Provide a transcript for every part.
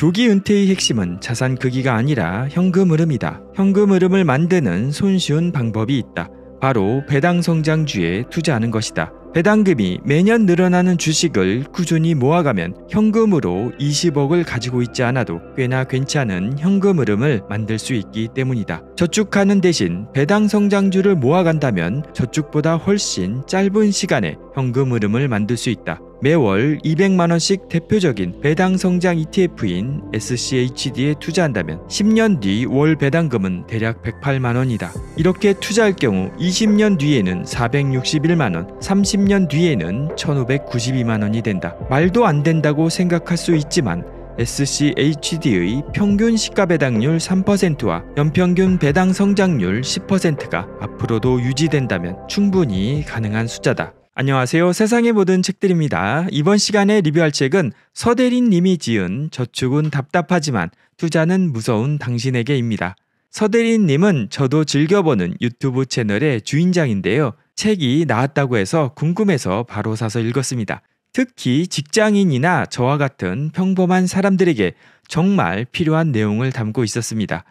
조기 은퇴의 핵심은 자산 크기가 아니라 현금 흐름이다. 현금 흐름을 만드는 손쉬운 방법이 있다. 바로 배당 성장주에 투자하는 것이다. 배당금이 매년 늘어나는 주식을 꾸준히 모아가면 현금으로 20억을 가지고 있지 않아도 꽤나 괜찮은 현금 흐름을 만들 수 있기 때문이다. 저축하는 대신 배당 성장주를 모아간다면 저축보다 훨씬 짧은 시간에 현금 흐름을 만들 수 있다. 매월 200만원씩 대표적인 배당 성장 ETF인 SCHD에 투자한다면 10년 뒤 월 배당금은 대략 108만원이다. 이렇게 투자할 경우 20년 뒤에는 461만원, 30년 뒤에는 1592만원이 된다. 말도 안 된다고 생각할 수 있지만 SCHD의 평균 시가 배당률 3%와 연평균 배당 성장률 10%가 앞으로도 유지된다면 충분히 가능한 숫자다. 안녕하세요. 세상의 모든 책들입니다. 이번 시간에 리뷰할 책은 서대린 님이 지은 저축은 답답하지만 투자는 무서운 당신에게입니다. 서대린 님은 저도 즐겨보는 유튜브 채널의 주인장인데요. 책이 나왔다고 해서 궁금해서 바로 사서 읽었습니다. 특히 직장인이나 저와 같은 평범한 사람들에게 정말 필요한 내용을 담고 있었습니다.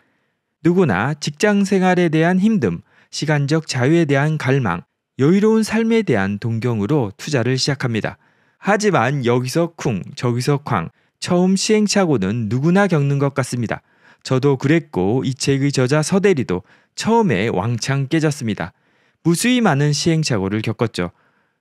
누구나 직장 생활에 대한 힘듦, 시간적 자유에 대한 갈망, 여유로운 삶에 대한 동경으로 투자를 시작합니다. 하지만 여기서 쿵, 저기서 쾅, 처음 시행착오는 누구나 겪는 것 같습니다. 저도 그랬고 이 책의 저자 서대리도 처음에 왕창 깨졌습니다. 무수히 많은 시행착오를 겪었죠.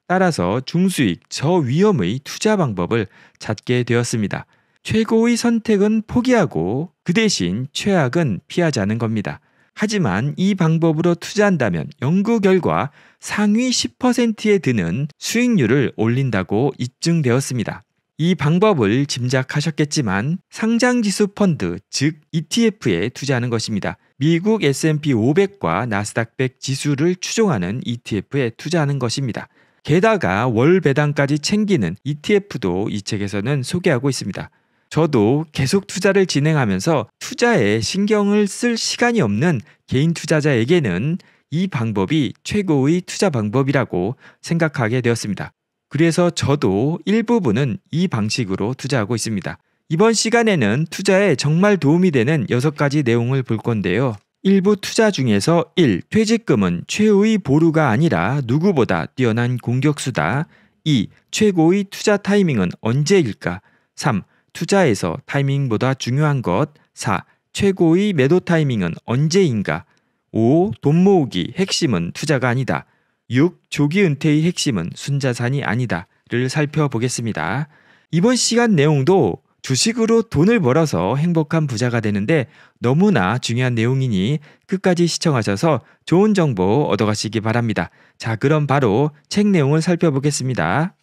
따라서 중수익, 저위험의 투자 방법을 찾게 되었습니다. 최고의 선택은 포기하고 그 대신 최악은 피하자는 겁니다. 하지만 이 방법으로 투자한다면 연구 결과 상위 10%에 드는 수익률을 올린다고 입증되었습니다. 이 방법을 짐작하셨겠지만 상장 지수 펀드 즉 ETF에 투자하는 것입니다. 미국 S&P 500과 나스닥 100 지수를 추종하는 ETF에 투자하는 것입니다. 게다가 월 배당까지 챙기는 ETF도 이 책에서는 소개하고 있습니다. 저도 계속 투자를 진행하면서 투자에 신경을 쓸 시간이 없는 개인 투자자에게는 이 방법이 최고의 투자 방법이라고 생각하게 되었습니다. 그래서 저도 일부분은 이 방식으로 투자하고 있습니다. 이번 시간에는 투자에 정말 도움이 되는 6가지 내용을 볼 건데요. 일부 투자 중에서 1. 퇴직금은 최후의 보루가 아니라 누구보다 뛰어난 공격수다. 2. 최고의 투자 타이밍은 언제일까? 3. 투자에서 타이밍보다 중요한 것. 4. 최고의 매도 타이밍은 언제인가? 5. 돈 모으기 핵심은 투자가 아니다. 6. 조기 은퇴의 핵심은 순자산이 아니다.를 살펴보겠습니다. 이번 시간 내용도 주식으로 돈을 벌어서 행복한 부자가 되는데 너무나 중요한 내용이니 끝까지 시청하셔서 좋은 정보 얻어가시기 바랍니다. 자, 그럼 바로 책 내용을 살펴보겠습니다.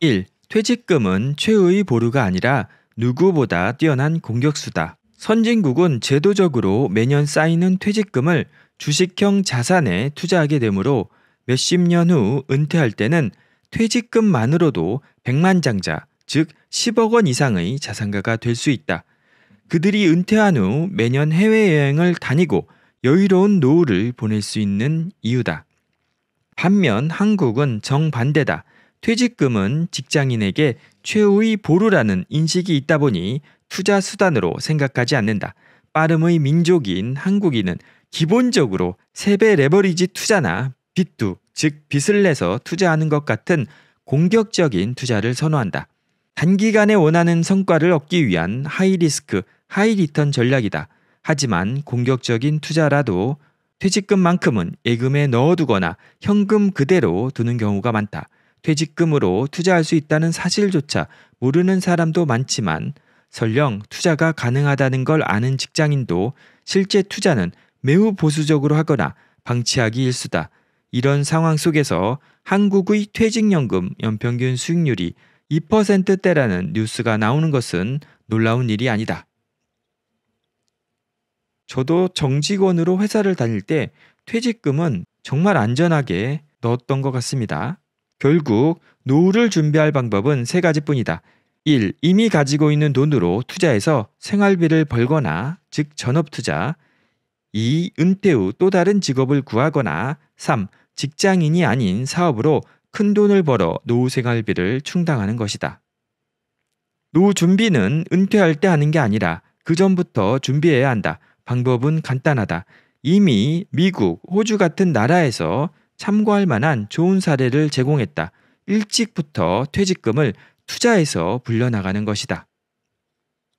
1. 퇴직금은 최의 보루가 아니라 누구보다 뛰어난 공격수다. 선진국은 제도적으로 매년 쌓이는 퇴직금을 주식형 자산에 투자하게 되므로 몇십 년 후 은퇴할 때는 퇴직금만으로도 100만 장자, 즉 10억 원 이상의 자산가가 될 수 있다. 그들이 은퇴한 후 매년 해외여행을 다니고 여유로운 노후를 보낼 수 있는 이유다. 반면 한국은 정반대다. 퇴직금은 직장인에게 최후의 보루라는 인식이 있다 보니 투자 수단으로 생각하지 않는다. 빠름의 민족인 한국인은 기본적으로 세배 레버리지 투자나 빚두, 즉 빚을 내서 투자하는 것 같은 공격적인 투자를 선호한다. 단기간에 원하는 성과를 얻기 위한 하이리스크, 하이리턴 전략이다. 하지만 공격적인 투자라도 퇴직금만큼은 예금에 넣어두거나 현금 그대로 두는 경우가 많다. 퇴직금으로 투자할 수 있다는 사실조차 모르는 사람도 많지만 설령 투자가 가능하다는 걸 아는 직장인도 실제 투자는 매우 보수적으로 하거나 방치하기 일수다. 이런 상황 속에서 한국의 퇴직연금 연평균 수익률이 2%대라는 뉴스가 나오는 것은 놀라운 일이 아니다. 저도 정직원으로 회사를 다닐 때 퇴직금은 정말 안전하게 넣었던 것 같습니다. 결국 노후를 준비할 방법은 세 가지뿐이다. 1. 이미 가지고 있는 돈으로 투자해서 생활비를 벌거나 즉 전업 투자 2. 은퇴 후 또 다른 직업을 구하거나 3. 직장인이 아닌 사업으로 큰 돈을 벌어 노후 생활비를 충당하는 것이다. 노후 준비는 은퇴할 때 하는 게 아니라 그 전부터 준비해야 한다. 방법은 간단하다. 이미 미국, 호주 같은 나라에서 참고할 만한 좋은 사례를 제공했다. 일찍부터 퇴직금을 투자해서 불려나가는 것이다.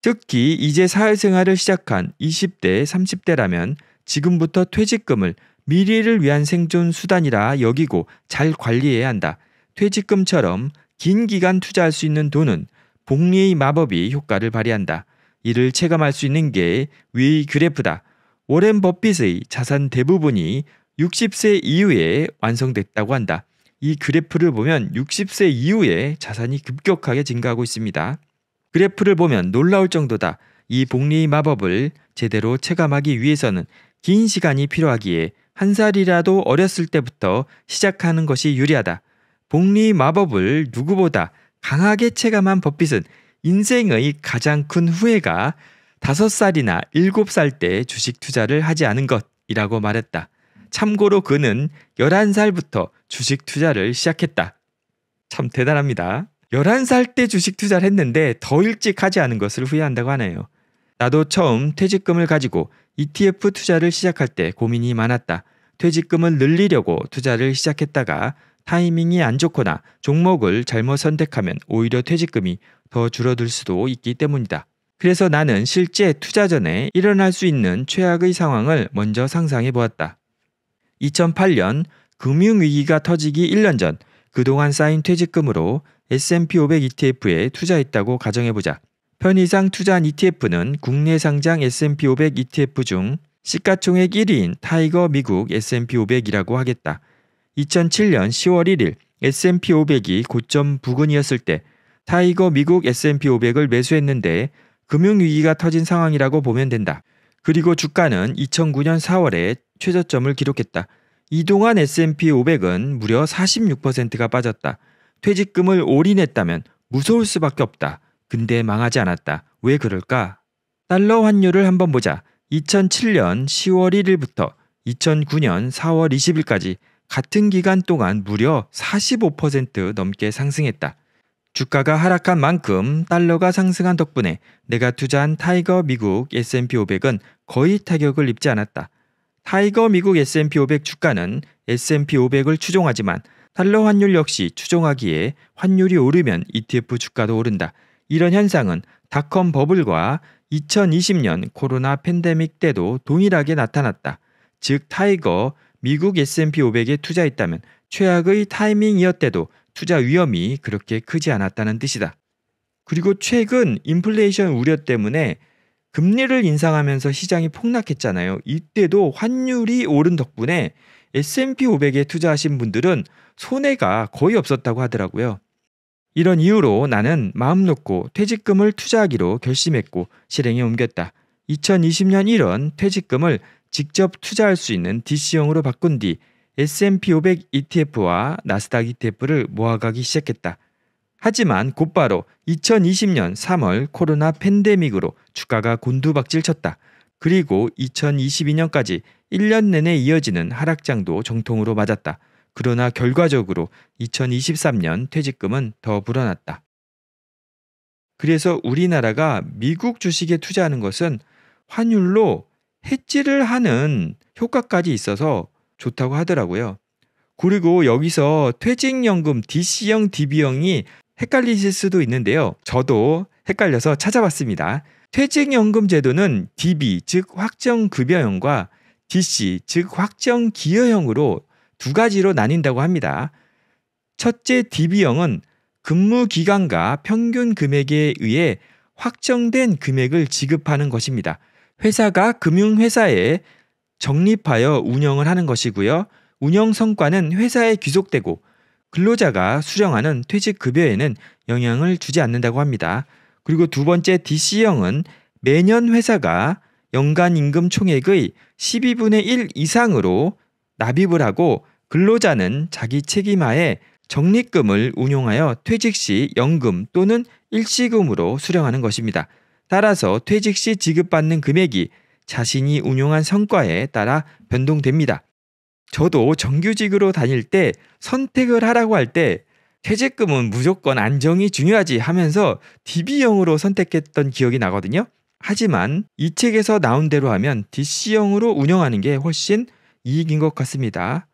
특히 이제 사회생활을 시작한 20대, 30대라면 지금부터 퇴직금을 미래를 위한 생존 수단이라 여기고 잘 관리해야 한다. 퇴직금처럼 긴 기간 투자할 수 있는 돈은 복리의 마법이 효과를 발휘한다. 이를 체감할 수 있는 게 위 그래프다. 오랜 버핏의 자산 대부분이 60세 이후에 완성됐다고 한다. 이 그래프를 보면 60세 이후에 자산이 급격하게 증가하고 있습니다. 그래프를 보면 놀라울 정도다. 이 복리의 마법을 제대로 체감하기 위해서는 긴 시간이 필요하기에 한 살이라도 어렸을 때부터 시작하는 것이 유리하다. 복리 마법을 누구보다 강하게 체감한 버핏은 인생의 가장 큰 후회가 5살이나 7살 때 주식 투자를 하지 않은 것이라고 말했다. 참고로 그는 11살부터 주식 투자를 시작했다. 참 대단합니다. 11살 때 주식 투자를 했는데 더 일찍 하지 않은 것을 후회한다고 하네요. 나도 처음 퇴직금을 가지고 ETF 투자를 시작할 때 고민이 많았다. 퇴직금을 늘리려고 투자를 시작했다가 타이밍이 안 좋거나 종목을 잘못 선택하면 오히려 퇴직금이 더 줄어들 수도 있기 때문이다. 그래서 나는 실제 투자 전에 일어날 수 있는 최악의 상황을 먼저 상상해 보았다. 2008년 금융위기가 터지기 1년 전 그동안 쌓인 퇴직금으로 S&P 500 ETF에 투자했다고 가정해보자. 편의상 투자한 ETF는 국내 상장 S&P 500 ETF 중 시가총액 1위인 타이거 미국 S&P 500이라고 하겠다. 2007년 10월 1일 S&P 500이 고점 부근이었을 때 타이거 미국 S&P 500을 매수했는데 금융위기가 터진 상황이라고 보면 된다. 그리고 주가는 2009년 4월에 최저점을 기록했다. 이동안 S&P 500은 무려 46%가 빠졌다. 퇴직금을 올인했다면 무서울 수밖에 없다. 근데 망하지 않았다. 왜 그럴까? 달러 환율을 한번 보자. 2007년 10월 1일부터 2009년 4월 20일까지 같은 기간 동안 무려 45% 넘게 상승했다. 주가가 하락한 만큼 달러가 상승한 덕분에 내가 투자한 타이거 미국 S&P 500은 거의 타격을 입지 않았다. 타이거 미국 S&P 500 주가는 S&P 500을 추종하지만 달러 환율 역시 추종하기에 환율이 오르면 ETF 주가도 오른다. 이런 현상은 닷컴 버블과 2020년 코로나 팬데믹 때도 동일하게 나타났다. 즉 타이거 미국 S&P 500에 투자했다면 최악의 타이밍이었대도 투자 위험이 그렇게 크지 않았다는 뜻이다. 그리고 최근 인플레이션 우려 때문에 금리를 인상하면서 시장이 폭락했잖아요. 이때도 환율이 오른 덕분에 S&P 500에 투자하신 분들은 손해가 거의 없었다고 하더라고요. 이런 이유로 나는 마음 놓고 퇴직금을 투자하기로 결심했고 실행에 옮겼다. 2020년 1월 퇴직금을 직접 투자할 수 있는 DC형으로 바꾼 뒤 S&P 500 ETF와 나스닥 ETF를 모아가기 시작했다. 하지만 곧바로 2020년 3월 코로나 팬데믹으로 주가가 곤두박질쳤다. 그리고 2022년까지 1년 내내 이어지는 하락장도 정통으로 맞았다. 그러나 결과적으로 2023년 퇴직금은 더 불어났다. 그래서 우리나라가 미국 주식에 투자하는 것은 환율로 해지를 하는 효과까지 있어서 좋다고 하더라고요. 그리고 여기서 퇴직연금 DC형, DB형이 헷갈리실 수도 있는데요. 저도 헷갈려서 찾아봤습니다. 퇴직연금 제도는 DB 즉 확정급여형과 DC 즉 확정기여형으로 두 가지로 나뉜다고 합니다. 첫째 DB형은 근무 기간과 평균 금액에 의해 확정된 금액을 지급하는 것입니다. 회사가 금융회사에 적립하여 운영을 하는 것이고요. 운영 성과는 회사에 귀속되고 근로자가 수령하는 퇴직급여에는 영향을 주지 않는다고 합니다. 그리고 두 번째 DC형은 매년 회사가 연간 임금 총액의 12분의 1 이상으로 납입을 하고 근로자는 자기 책임하에 적립금을 운용하여 퇴직 시 연금 또는 일시금으로 수령하는 것입니다. 따라서 퇴직 시 지급받는 금액이 자신이 운용한 성과에 따라 변동됩니다. 저도 정규직으로 다닐 때 선택을 하라고 할 때 퇴직금은 무조건 안정이 중요하지 하면서 DB형으로 선택했던 기억이 나거든요. 하지만 이 책에서 나온 대로 하면 DC형으로 운영하는 게 훨씬 이익인 것 같습니다.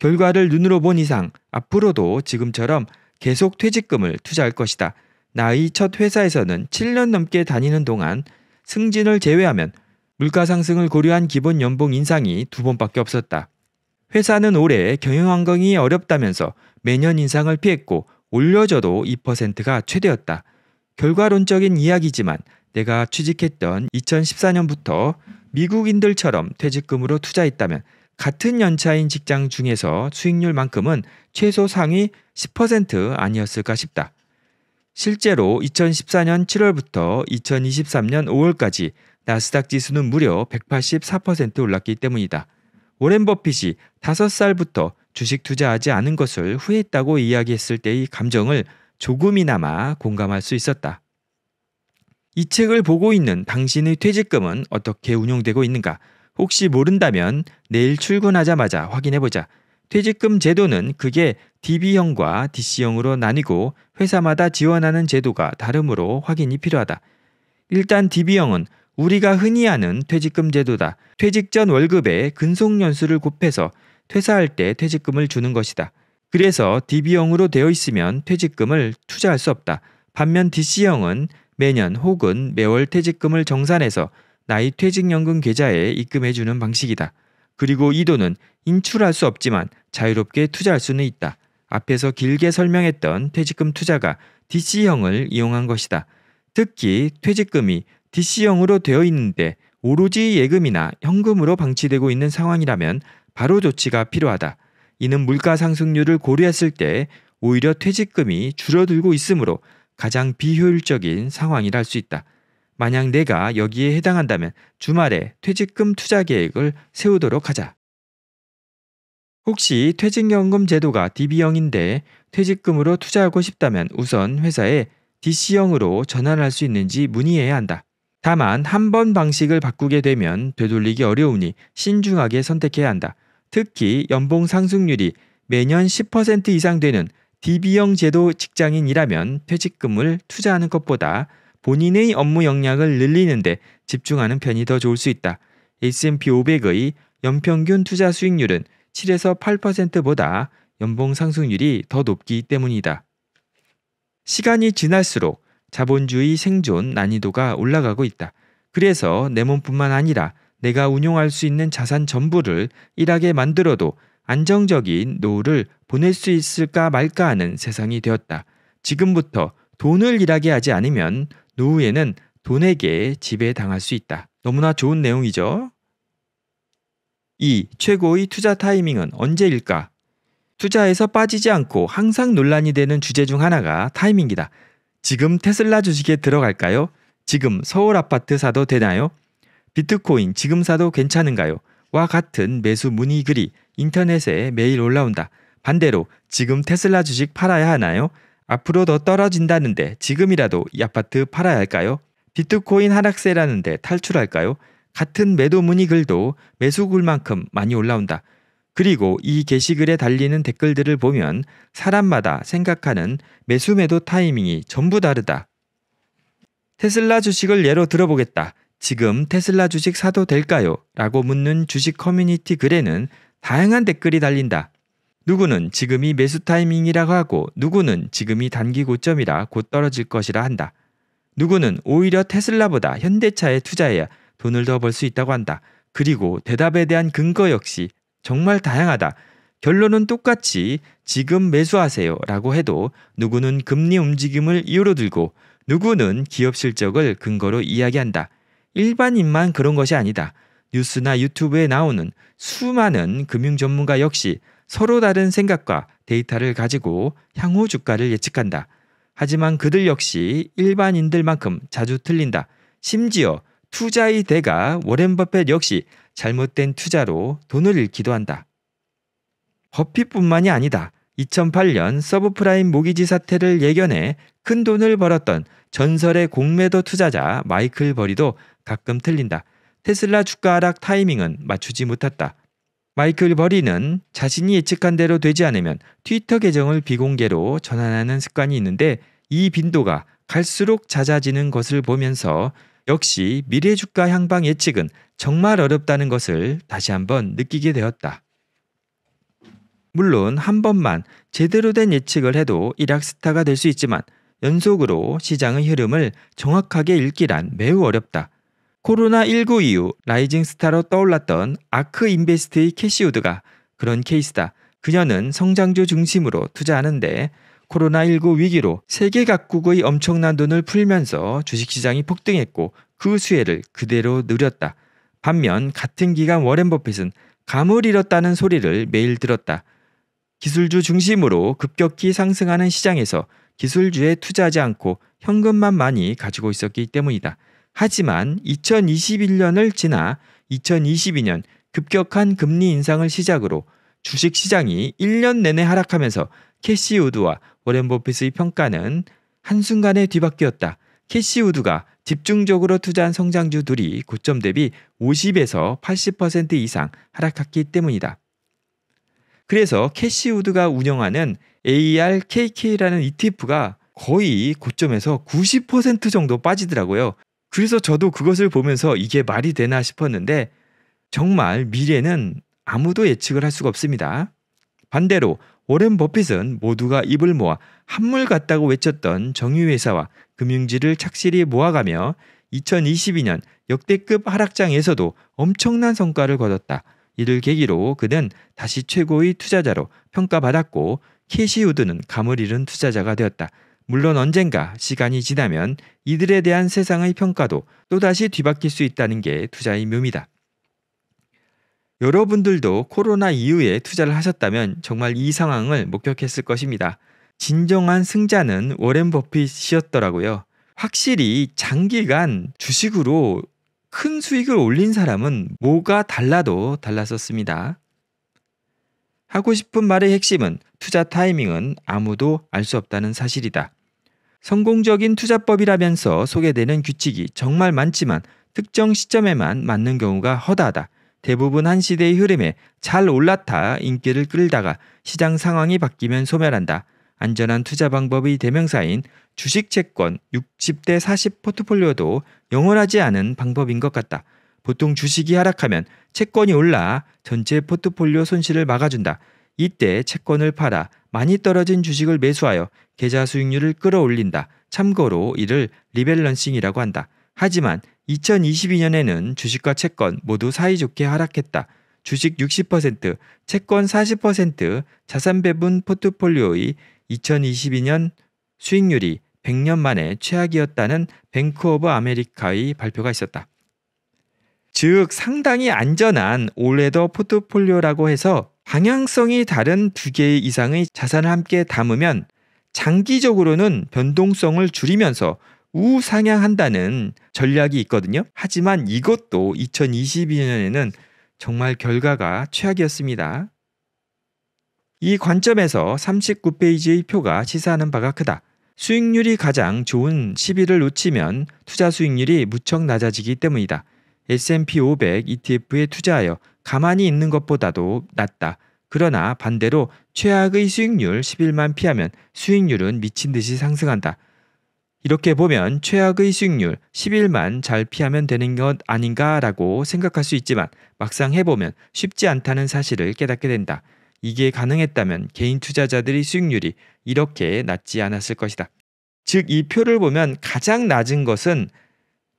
결과를 눈으로 본 이상 앞으로도 지금처럼 계속 퇴직금을 투자할 것이다. 나의 첫 회사에서는 7년 넘게 다니는 동안 승진을 제외하면 물가 상승을 고려한 기본 연봉 인상이 두 번밖에 없었다. 회사는 올해 경영 환경이 어렵다면서 매년 인상을 피했고 올려줘도 2%가 최대였다. 결과론적인 이야기지만 내가 취직했던 2014년부터 미국인들처럼 퇴직금으로 투자했다면 같은 연차인 직장 중에서 수익률만큼은 최소 상위 10% 아니었을까 싶다. 실제로 2014년 7월부터 2023년 5월까지 나스닥 지수는 무려 184% 올랐기 때문이다. 오렌 버핏이 5살부터 주식 투자하지 않은 것을 후회했다고 이야기했을 때의 감정을 조금이나마 공감할 수 있었다. 이 책을 보고 있는 당신의 퇴직금은 어떻게 운용되고 있는가? 혹시 모른다면 내일 출근하자마자 확인해보자. 퇴직금 제도는 그게 DB형과 DC형으로 나뉘고 회사마다 지원하는 제도가 다르므로 확인이 필요하다. 일단 DB형은 우리가 흔히 아는 퇴직금 제도다. 퇴직 전 월급에 근속연수를 곱해서 퇴사할 때 퇴직금을 주는 것이다. 그래서 DB형으로 되어 있으면 퇴직금을 투자할 수 없다. 반면 DC형은 매년 혹은 매월 퇴직금을 정산해서 나이 퇴직연금 계좌에 입금해 주는 방식이다. 그리고 이 돈은 인출할 수 없지만 자유롭게 투자할 수는 있다. 앞에서 길게 설명했던 퇴직금 투자가 DC형을 이용한 것이다. 특히 퇴직금이 DC형으로 되어 있는데 오로지 예금이나 현금으로 방치되고 있는 상황이라면 바로 조치가 필요하다. 이는 물가 상승률을 고려했을 때 오히려 퇴직금이 줄어들고 있으므로 가장 비효율적인 상황이랄 수 있다. 만약 내가 여기에 해당한다면 주말에 퇴직금 투자 계획을 세우도록 하자. 혹시 퇴직연금 제도가 DB형인데 퇴직금으로 투자하고 싶다면 우선 회사에 DC형으로 전환할 수 있는지 문의해야 한다. 다만 한 번 방식을 바꾸게 되면 되돌리기 어려우니 신중하게 선택해야 한다. 특히 연봉 상승률이 매년 10% 이상 되는 DB형 제도 직장인이라면 퇴직금을 투자하는 것보다 본인의 업무 역량을 늘리는데 집중하는 편이 더 좋을 수 있다. S&P 500의 연평균 투자 수익률은 7에서 8%보다 연봉 상승률이 더 높기 때문이다. 시간이 지날수록 자본주의 생존 난이도가 올라가고 있다. 그래서 내 몸뿐만 아니라 내가 운용할 수 있는 자산 전부를 일하게 만들어도 안정적인 노후를 보낼 수 있을까 말까 하는 세상이 되었다. 지금부터 돈을 일하게 하지 않으면 노후에는 돈에게 지배당할 수 있다. 너무나 좋은 내용이죠? 2. 최고의 투자 타이밍은 언제일까? 투자에서 빠지지 않고 항상 논란이 되는 주제 중 하나가 타이밍이다. 지금 테슬라 주식에 들어갈까요? 지금 서울 아파트 사도 되나요? 비트코인 지금 사도 괜찮은가요? 와 같은 매수 문의 글이 인터넷에 매일 올라온다. 반대로 지금 테슬라 주식 팔아야 하나요? 앞으로 더 떨어진다는데 지금이라도 이 아파트 팔아야 할까요? 비트코인 하락세라는데 탈출할까요? 같은 매도 문의 글도 매수 글만큼 많이 올라온다. 그리고 이 게시글에 달리는 댓글들을 보면 사람마다 생각하는 매수 매도 타이밍이 전부 다르다. 테슬라 주식을 예로 들어보겠다. 지금 테슬라 주식 사도 될까요? 라고 묻는 주식 커뮤니티 글에는 다양한 댓글이 달린다. 누구는 지금이 매수 타이밍이라고 하고 누구는 지금이 단기 고점이라 곧 떨어질 것이라 한다. 누구는 오히려 테슬라보다 현대차에 투자해야 돈을 더 벌 수 있다고 한다. 그리고 대답에 대한 근거 역시 정말 다양하다. 결론은 똑같이 지금 매수하세요 라고 해도 누구는 금리 움직임을 이유로 들고 누구는 기업 실적을 근거로 이야기한다. 일반인만 그런 것이 아니다. 뉴스나 유튜브에 나오는 수많은 금융 전문가 역시 서로 다른 생각과 데이터를 가지고 향후 주가를 예측한다. 하지만 그들 역시 일반인들만큼 자주 틀린다. 심지어 투자의 대가 워렌 버핏 역시 잘못된 투자로 돈을 잃기도 한다. 버핏뿐만이 아니다. 2008년 서브프라임 모기지 사태를 예견해 큰 돈을 벌었던 전설의 공매도 투자자 마이클 버리도 가끔 틀린다. 테슬라 주가 하락 타이밍은 맞추지 못했다. 마이클 버리는 자신이 예측한 대로 되지 않으면 트위터 계정을 비공개로 전환하는 습관이 있는데 이 빈도가 갈수록 잦아지는 것을 보면서 역시 미래 주가 향방 예측은 정말 어렵다는 것을 다시 한번 느끼게 되었다. 물론 한 번만 제대로 된 예측을 해도 일약스타가 될 수 있지만 연속으로 시장의 흐름을 정확하게 읽기란 매우 어렵다. 코로나19 이후 라이징 스타로 떠올랐던 아크 인베스트의 캐시우드가 그런 케이스다. 그녀는 성장주 중심으로 투자하는데 코로나19 위기로 세계 각국의 엄청난 돈을 풀면서 주식시장이 폭등했고 그 수혜를 그대로 누렸다. 반면 같은 기간 워렌 버핏은 감을 잃었다는 소리를 매일 들었다. 기술주 중심으로 급격히 상승하는 시장에서 기술주에 투자하지 않고 현금만 많이 가지고 있었기 때문이다. 하지만 2021년을 지나 2022년 급격한 금리 인상을 시작으로 주식 시장이 1년 내내 하락하면서 캐시 우드와 워렌 버핏의 평가는 한순간에 뒤바뀌었다. 캐시 우드가 집중적으로 투자한 성장주들이 고점 대비 50에서 80% 이상 하락했기 때문이다. 그래서 캐시우드가 운영하는 ARKK라는 ETF가 거의 고점에서 90% 정도 빠지더라고요. 그래서 저도 그것을 보면서 이게 말이 되나 싶었는데 정말 미래는 아무도 예측을 할 수가 없습니다. 반대로 오랜 버핏은 모두가 입을 모아 한물 같다고 외쳤던 정유회사와 금융지를 착실히 모아가며 2022년 역대급 하락장에서도 엄청난 성과를 거뒀다. 이를 계기로 그는 다시 최고의 투자자로 평가받았고 캐시 우드는 감을 잃은 투자자가 되었다. 물론 언젠가 시간이 지나면 이들에 대한 세상의 평가도 또다시 뒤바뀔 수 있다는 게 투자의 묘미다. 여러분들도 코로나 이후에 투자를 하셨다면 정말 이 상황을 목격했을 것입니다. 진정한 승자는 워렌 버핏이었더라고요. 확실히 장기간 주식으로 큰 수익을 올린 사람은 뭐가 달라도 달랐었습니다. 하고 싶은 말의 핵심은 투자 타이밍은 아무도 알 수 없다는 사실이다. 성공적인 투자법이라면서 소개되는 규칙이 정말 많지만 특정 시점에만 맞는 경우가 허다하다. 대부분 한 시대의 흐름에 잘 올라타 인기를 끌다가 시장 상황이 바뀌면 소멸한다. 안전한 투자 방법의 대명사인 주식 채권 60대 40 포트폴리오도 영원하지 않은 방법인 것 같다. 보통 주식이 하락하면 채권이 올라 전체 포트폴리오 손실을 막아준다. 이때 채권을 팔아 많이 떨어진 주식을 매수하여 계좌 수익률을 끌어올린다. 참고로 이를 리밸런싱이라고 한다. 하지만 2022년에는 주식과 채권 모두 사이좋게 하락했다. 주식 60%, 채권 40%, 자산 배분 포트폴리오의 2022년 수익률이 100년 만에 최악이었다는 뱅크 오브 아메리카의 발표가 있었다. 즉 상당히 안전한 올해더 포트폴리오라고 해서 방향성이 다른 두 개 이상의 자산을 함께 담으면 장기적으로는 변동성을 줄이면서 우상향한다는 전략이 있거든요. 하지만 이것도 2022년에는 정말 결과가 최악이었습니다. 이 관점에서 39페이지의 표가 시사하는 바가 크다. 수익률이 가장 좋은 10일을 놓치면 투자 수익률이 무척 낮아지기 때문이다. S&P 500 ETF에 투자하여 가만히 있는 것보다도 낫다. 그러나 반대로 최악의 수익률 10일만 피하면 수익률은 미친 듯이 상승한다. 이렇게 보면 최악의 수익률 10일만 잘 피하면 되는 것 아닌가라고 생각할 수 있지만 막상 해보면 쉽지 않다는 사실을 깨닫게 된다. 이게 가능했다면 개인 투자자들의 수익률이 이렇게 낮지 않았을 것이다. 즉, 이 표를 보면 가장 낮은 것은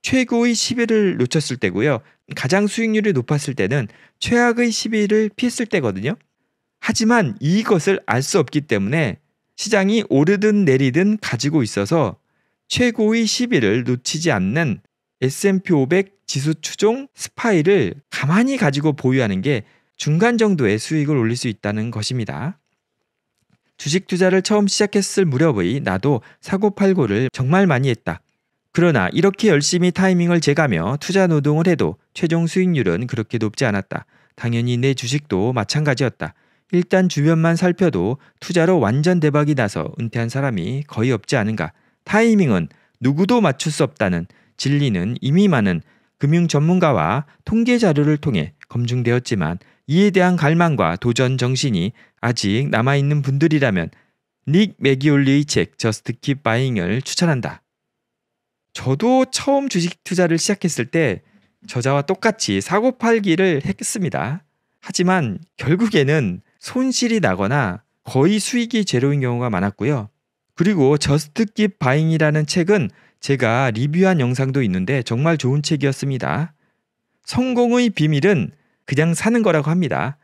최고의 10일을 놓쳤을 때고요. 가장 수익률이 높았을 때는 최악의 10일을 피했을 때거든요. 하지만 이것을 알 수 없기 때문에 시장이 오르든 내리든 가지고 있어서 최고의 시비를 놓치지 않는 S&P 500 지수 추종 스파이를 가만히 가지고 보유하는 게 중간 정도의 수익을 올릴 수 있다는 것입니다. 주식 투자를 처음 시작했을 무렵의 나도 사고팔고를 정말 많이 했다. 그러나 이렇게 열심히 타이밍을 재가며 투자 노동을 해도 최종 수익률은 그렇게 높지 않았다. 당연히 내 주식도 마찬가지였다. 일단 주변만 살펴도 투자로 완전 대박이 나서 은퇴한 사람이 거의 없지 않은가. 타이밍은 누구도 맞출 수 없다는 진리는 이미 많은 금융 전문가와 통계 자료를 통해 검증되었지만 이에 대한 갈망과 도전 정신이 아직 남아있는 분들이라면 닉 맥기올리의 책 저스트 킵 바잉을 추천한다. 저도 처음 주식 투자를 시작했을 때 저자와 똑같이 사고팔기를 했습니다. 하지만 결국에는 손실이 나거나 거의 수익이 제로인 경우가 많았고요. 그리고 저스트 깁 바잉이라는 책은 제가 리뷰한 영상도 있는데 정말 좋은 책이었습니다. 성공의 비밀은 그냥 사는 거라고 합니다.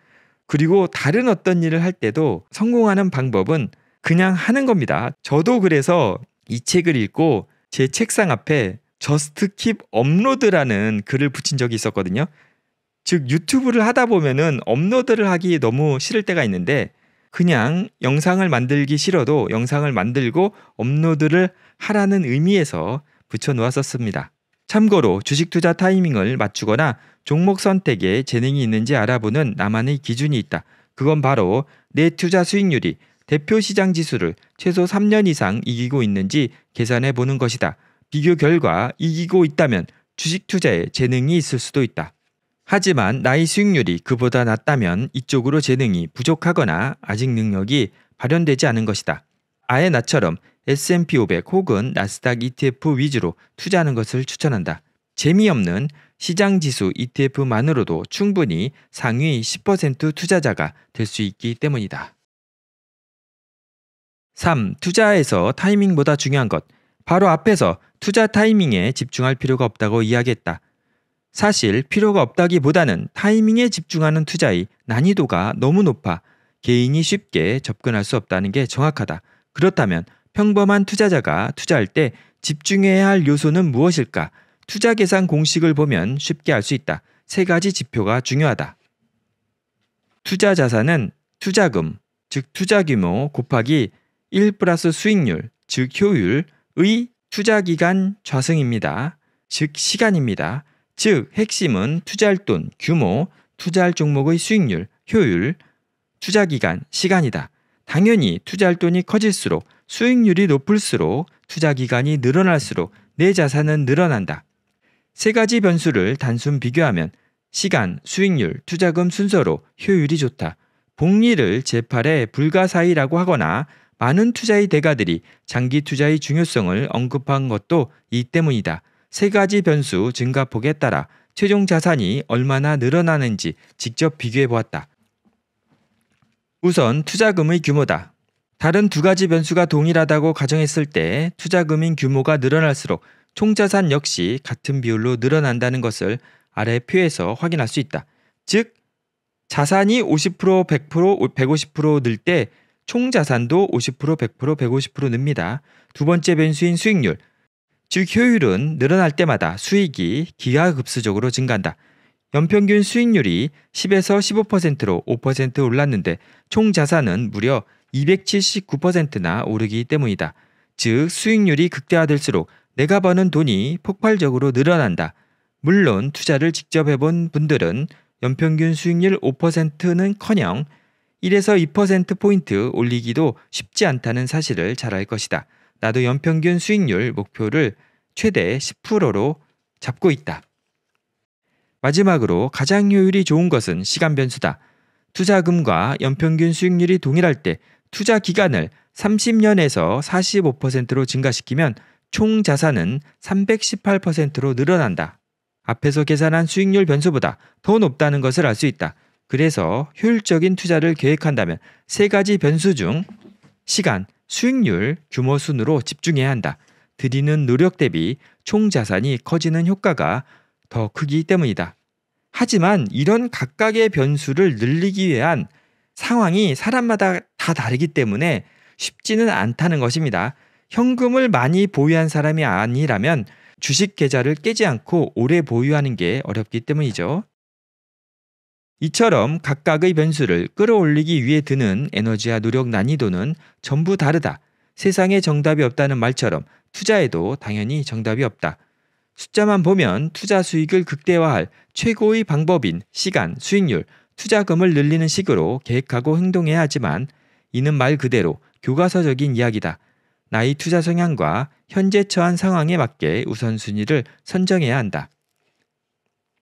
그리고 다른 어떤 일을 할 때도 성공하는 방법은 그냥 하는 겁니다. 저도 그래서 이 책을 읽고 제 책상 앞에 저스트 킵 업로드라는 글을 붙인 적이 있었거든요. 즉 유튜브를 하다 보면은 업로드를 하기 너무 싫을 때가 있는데 그냥 영상을 만들기 싫어도 영상을 만들고 업로드를 하라는 의미에서 붙여놓았었습니다. 참고로 주식 투자 타이밍을 맞추거나 종목 선택에 재능이 있는지 알아보는 나만의 기준이 있다. 그건 바로 내 투자 수익률이 대표 시장 지수를 최소 3년 이상 이기고 있는지 계산해 보는 것이다. 비교 결과 이기고 있다면 주식 투자에 재능이 있을 수도 있다. 하지만 나이 수익률이 그보다 낮다면 이쪽으로 재능이 부족하거나 아직 능력이 발현되지 않은 것이다. 아예 나처럼 S&P 500 혹은 나스닥 ETF 위주로 투자하는 것을 추천한다. 재미없는 시장 지수 ETF만으로도 충분히 상위 10% 투자자가 될 수 있기 때문이다. 3. 투자에서 타이밍보다 중요한 것. 바로 앞에서 투자 타이밍에 집중할 필요가 없다고 이야기했다. 사실 필요가 없다기보다는 타이밍에 집중하는 투자의 난이도가 너무 높아 개인이 쉽게 접근할 수 없다는 게 정확하다. 그렇다면 평범한 투자자가 투자할 때 집중해야 할 요소는 무엇일까? 투자 계산 공식을 보면 쉽게 알 수 있다. 세 가지 지표가 중요하다. 투자 자산은 투자금, 즉 투자 규모 곱하기 1 플러스 수익률, 즉 효율의 투자 기간 좌승입니다. 즉 시간입니다. 즉 핵심은 투자할 돈, 규모, 투자할 종목의 수익률, 효율, 투자 기간, 시간이다. 당연히 투자할 돈이 커질수록 수익률이 높을수록 투자 기간이 늘어날수록 내 자산은 늘어난다. 세 가지 변수를 단순 비교하면 시간, 수익률, 투자금 순서로 효율이 좋다. 복리를 제팔에 불가사의라고 하거나 많은 투자의 대가들이 장기 투자의 중요성을 언급한 것도 이 때문이다. 세 가지 변수 증가폭에 따라 최종 자산이 얼마나 늘어나는지 직접 비교해 보았다. 우선 투자금의 규모다. 다른 두 가지 변수가 동일하다고 가정했을 때 투자금인 규모가 늘어날수록 총자산 역시 같은 비율로 늘어난다는 것을 아래 표에서 확인할 수 있다. 즉, 자산이 50%, 100%, 150%늘 때 총자산도 50%, 100%, 150% 늡니다. 두 번째 변수인 수익률. 즉 효율은 늘어날 때마다 수익이 기하급수적으로 증가한다. 연평균 수익률이 10에서 15%로 5% 올랐는데 총 자산은 무려 279%나 오르기 때문이다. 즉 수익률이 극대화될수록 내가 버는 돈이 폭발적으로 늘어난다. 물론 투자를 직접 해본 분들은 연평균 수익률 5%는 커녕 1에서 2%포인트 올리기도 쉽지 않다는 사실을 잘 알 것이다. 나도 연평균 수익률 목표를 최대 10%로 잡고 있다. 마지막으로 가장 효율이 좋은 것은 시간 변수다. 투자금과 연평균 수익률이 동일할 때 투자 기간을 30년에서 45%로 증가시키면 총 자산은 318%로 늘어난다. 앞에서 계산한 수익률 변수보다 더 높다는 것을 알 수 있다. 그래서 효율적인 투자를 계획한다면 세 가지 변수 중 시간, 수익률, 규모 순으로 집중해야 한다. 드리는 노력 대비 총 자산이 커지는 효과가 더 크기 때문이다. 하지만 이런 각각의 변수를 늘리기 위한 상황이 사람마다 다 다르기 때문에 쉽지는 않다는 것입니다. 현금을 많이 보유한 사람이 아니라면 주식 계좌를 깨지 않고 오래 보유하는 게 어렵기 때문이죠. 이처럼 각각의 변수를 끌어올리기 위해 드는 에너지와 노력 난이도는 전부 다르다. 세상에 정답이 없다는 말처럼 투자에도 당연히 정답이 없다. 숫자만 보면 투자 수익을 극대화할 최고의 방법인 시간, 수익률, 투자금을 늘리는 식으로 계획하고 행동해야 하지만 이는 말 그대로 교과서적인 이야기다. 나의 투자 성향과 현재 처한 상황에 맞게 우선순위를 선정해야 한다.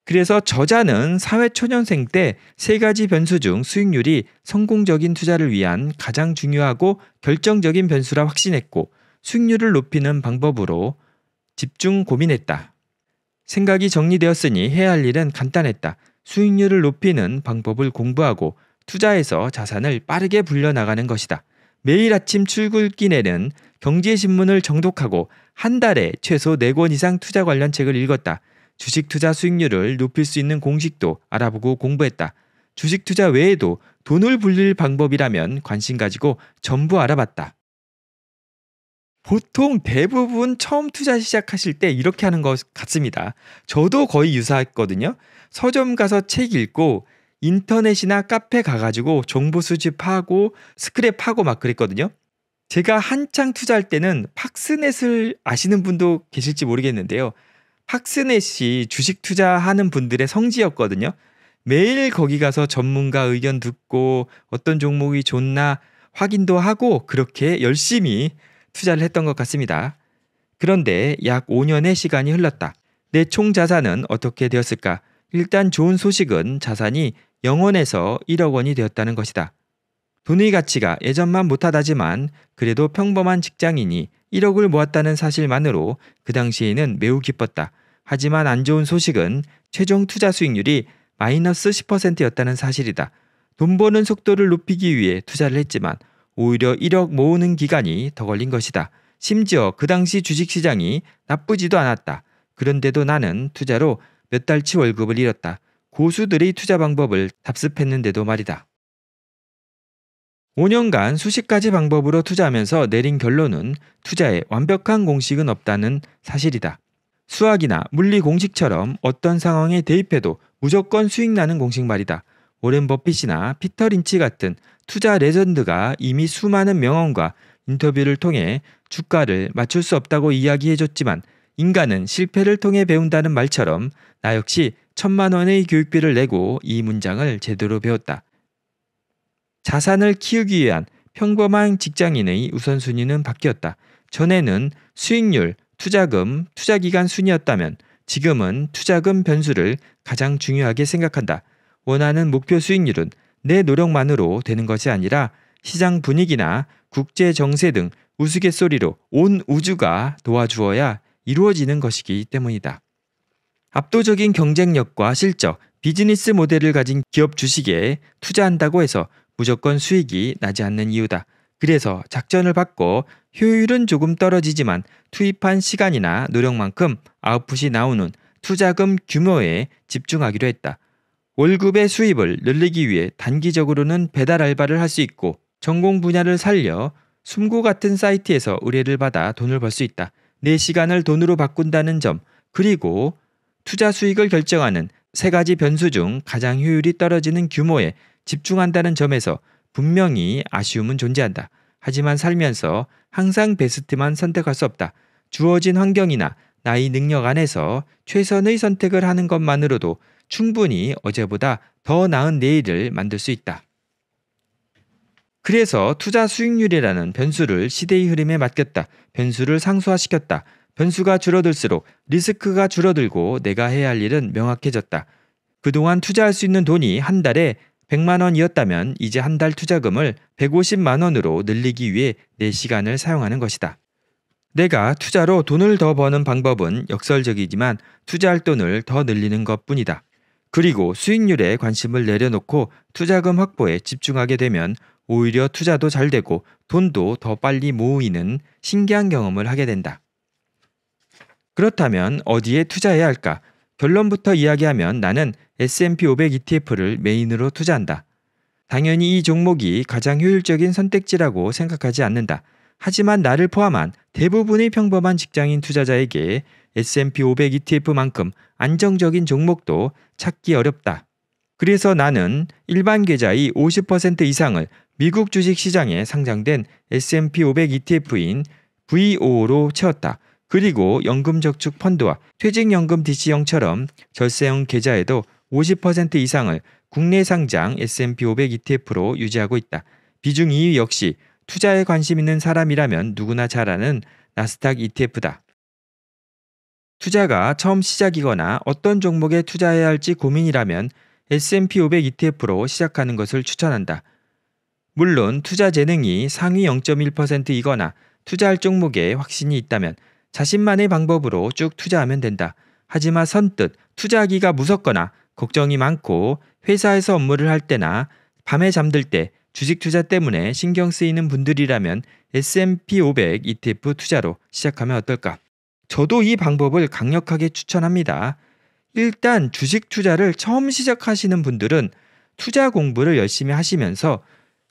그래서 저자는 사회초년생 때 세 가지 변수 중 수익률이 성공적인 투자를 위한 가장 중요하고 결정적인 변수라 확신했고 수익률을 높이는 방법으로 집중 고민했다. 생각이 정리되었으니 해야 할 일은 간단했다. 수익률을 높이는 방법을 공부하고 투자해서 자산을 빠르게 불려나가는 것이다. 매일 아침 출근길에는 경제신문을 정독하고 한 달에 최소 4권 이상 투자 관련 책을 읽었다. 주식 투자 수익률을 높일 수 있는 공식도 알아보고 공부했다. 주식 투자 외에도 돈을 불릴 방법이라면 관심 가지고 전부 알아봤다. 보통 대부분 처음 투자 시작하실 때 이렇게 하는 것 같습니다. 저도 거의 유사했거든요. 서점 가서 책 읽고 인터넷이나 카페 가가지고 정보 수집하고 스크랩하고 막 그랬거든요. 제가 한창 투자할 때는 팍스넷을 아시는 분도 계실지 모르겠는데요. 학스넷이 주식 투자하는 분들의 성지였거든요. 매일 거기 가서 전문가 의견 듣고 어떤 종목이 좋나 확인도 하고 그렇게 열심히 투자를 했던 것 같습니다. 그런데 약 5년의 시간이 흘렀다. 내 총 자산은 어떻게 되었을까? 일단 좋은 소식은 자산이 0원에서 1억 원이 되었다는 것이다. 돈의 가치가 예전만 못하다지만 그래도 평범한 직장인이 1억을 모았다는 사실만으로 그 당시에는 매우 기뻤다. 하지만 안 좋은 소식은 최종 투자 수익률이 마이너스 10%였다는 사실이다. 돈 버는 속도를 높이기 위해 투자를 했지만 오히려 1억 모으는 기간이 더 걸린 것이다. 심지어 그 당시 주식시장이 나쁘지도 않았다. 그런데도 나는 투자로 몇 달치 월급을 잃었다. 고수들의 투자 방법을 답습했는데도 말이다. 5년간 수십 가지 방법으로 투자하면서 내린 결론은 투자에 완벽한 공식은 없다는 사실이다. 수학이나 물리 공식처럼 어떤 상황에 대입해도 무조건 수익 나는 공식 말이다. 오렌 버핏이나 피터 린치 같은 투자 레전드가 이미 수많은 명언과 인터뷰를 통해 주가를 맞출 수 없다고 이야기해줬지만 인간은 실패를 통해 배운다는 말처럼 나 역시 천만 원의 교육비를 내고 이 문장을 제대로 배웠다. 자산을 키우기 위한 평범한 직장인의 우선순위는 바뀌었다. 전에는 수익률, 투자금, 투자기간 순이었다면 지금은 투자금 변수를 가장 중요하게 생각한다. 원하는 목표 수익률은 내 노력만으로 되는 것이 아니라 시장 분위기나 국제 정세 등 우스갯소리로 온 우주가 도와주어야 이루어지는 것이기 때문이다. 압도적인 경쟁력과 실적, 비즈니스 모델을 가진 기업 주식에 투자한다고 해서 무조건 수익이 나지 않는 이유다. 그래서 작전을 받고 효율은 조금 떨어지지만 투입한 시간이나 노력만큼 아웃풋이 나오는 투자금 규모에 집중하기로 했다. 월급의 수입을 늘리기 위해 단기적으로는 배달 알바를 할 수 있고 전공 분야를 살려 숨고 같은 사이트에서 의뢰를 받아 돈을 벌 수 있다. 내 시간을 돈으로 바꾼다는 점, 그리고 투자 수익을 결정하는 세 가지 변수 중 가장 효율이 떨어지는 규모에 집중한다는 점에서 분명히 아쉬움은 존재한다. 하지만 살면서 항상 베스트만 선택할 수 없다. 주어진 환경이나 나의 능력 안에서 최선의 선택을 하는 것만으로도 충분히 어제보다 더 나은 내일을 만들 수 있다. 그래서 투자 수익률이라는 변수를 시대의 흐름에 맡겼다. 변수를 상수화시켰다. 변수가 줄어들수록 리스크가 줄어들고 내가 해야 할 일은 명확해졌다. 그동안 투자할 수 있는 돈이 한 달에 100만 원이었다면 이제 한 달 투자금을 150만 원으로 늘리기 위해 4시간을 사용하는 것이다. 내가 투자로 돈을 더 버는 방법은 역설적이지만 투자할 돈을 더 늘리는 것 뿐이다. 그리고 수익률에 관심을 내려놓고 투자금 확보에 집중하게 되면 오히려 투자도 잘 되고 돈도 더 빨리 모으이는 신기한 경험을 하게 된다. 그렇다면 어디에 투자해야 할까? 결론부터 이야기하면 나는 S&P 500 ETF를 메인으로 투자한다. 당연히 이 종목이 가장 효율적인 선택지라고 생각하지 않는다. 하지만 나를 포함한 대부분의 평범한 직장인 투자자에게 S&P 500 ETF만큼 안정적인 종목도 찾기 어렵다. 그래서 나는 일반 계좌의 50% 이상을 미국 주식 시장에 상장된 S&P 500 ETF인 VO로 채웠다. 그리고 연금저축 펀드와 퇴직연금 DC형처럼 절세형 계좌에도 50% 이상을 국내 상장 S&P 500 ETF로 유지하고 있다. 비중 2위 역시 투자에 관심 있는 사람이라면 누구나 잘 아는 나스닥 ETF다. 투자가 처음 시작이거나 어떤 종목에 투자해야 할지 고민이라면 S&P 500 ETF로 시작하는 것을 추천한다. 물론 투자 재능이 상위 0.1%이거나 투자할 종목에 확신이 있다면 자신만의 방법으로 쭉 투자하면 된다. 하지만 선뜻 투자하기가 무섭거나 걱정이 많고 회사에서 업무를 할 때나 밤에 잠들 때 주식 투자 때문에 신경 쓰이는 분들이라면 S&P 500 ETF 투자로 시작하면 어떨까? 저도 이 방법을 강력하게 추천합니다. 일단 주식 투자를 처음 시작하시는 분들은 투자 공부를 열심히 하시면서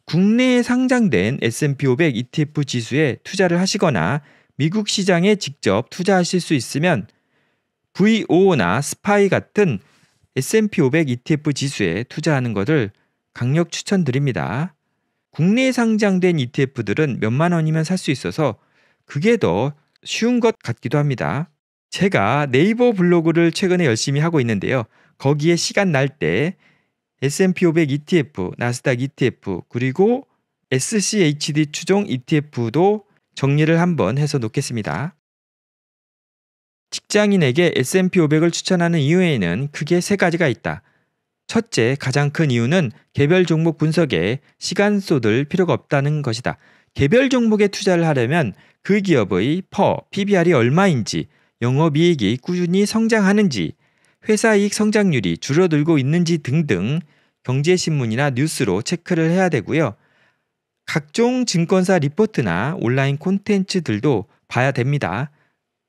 국내에 상장된 S&P 500 ETF 지수에 투자를 하시거나 미국 시장에 직접 투자하실 수 있으면 VO나 스파이 같은 S&P 500 ETF 지수에 투자하는 것을 강력 추천드립니다. 국내에 상장된 ETF들은 몇만 원이면 살 수 있어서 그게 더 쉬운 것 같기도 합니다. 제가 네이버 블로그를 최근에 열심히 하고 있는데요. 거기에 시간 날 때 S&P 500 ETF, 나스닥 ETF, 그리고 SCHD 추종 ETF도 정리를 한번 해서 놓겠습니다. 직장인에게 S&P 500을 추천하는 이유에는 크게 세 가지가 있다. 첫째, 가장 큰 이유는 개별 종목 분석에 시간 쏟을 필요가 없다는 것이다. 개별 종목에 투자를 하려면 그 기업의 퍼, PBR이 얼마인지, 영업이익이 꾸준히 성장하는지, 회사이익 성장률이 줄어들고 있는지 등등 경제신문이나 뉴스로 체크를 해야 되고요. 각종 증권사 리포트나 온라인 콘텐츠들도 봐야 됩니다.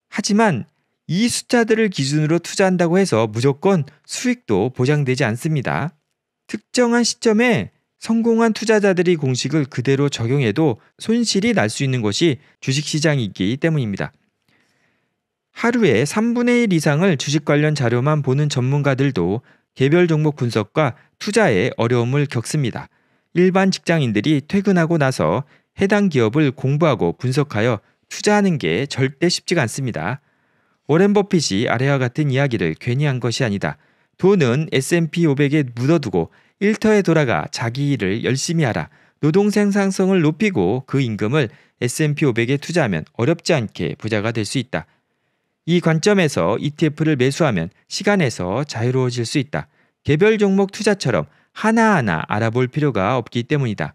하지만 이 숫자들을 기준으로 투자한다고 해서 무조건 수익도 보장되지 않습니다. 특정한 시점에 성공한 투자자들이 공식을 그대로 적용해도 손실이 날 수 있는 것이 주식시장이기 때문입니다. 하루에 3분의 1 이상을 주식 관련 자료만 보는 전문가들도 개별 종목 분석과 투자에 어려움을 겪습니다. 일반 직장인들이 퇴근하고 나서 해당 기업을 공부하고 분석하여 투자하는 게 절대 쉽지가 않습니다. 워렌 버핏이 아래와 같은 이야기를 괜히 한 것이 아니다. 돈은 S&P 500에 묻어두고 일터에 돌아가 자기 일을 열심히 하라. 노동 생산성을 높이고 그 임금을 S&P 500에 투자하면 어렵지 않게 부자가 될 수 있다. 이 관점에서 ETF를 매수하면 시간에서 자유로워질 수 있다. 개별 종목 투자처럼 하나하나 알아볼 필요가 없기 때문이다.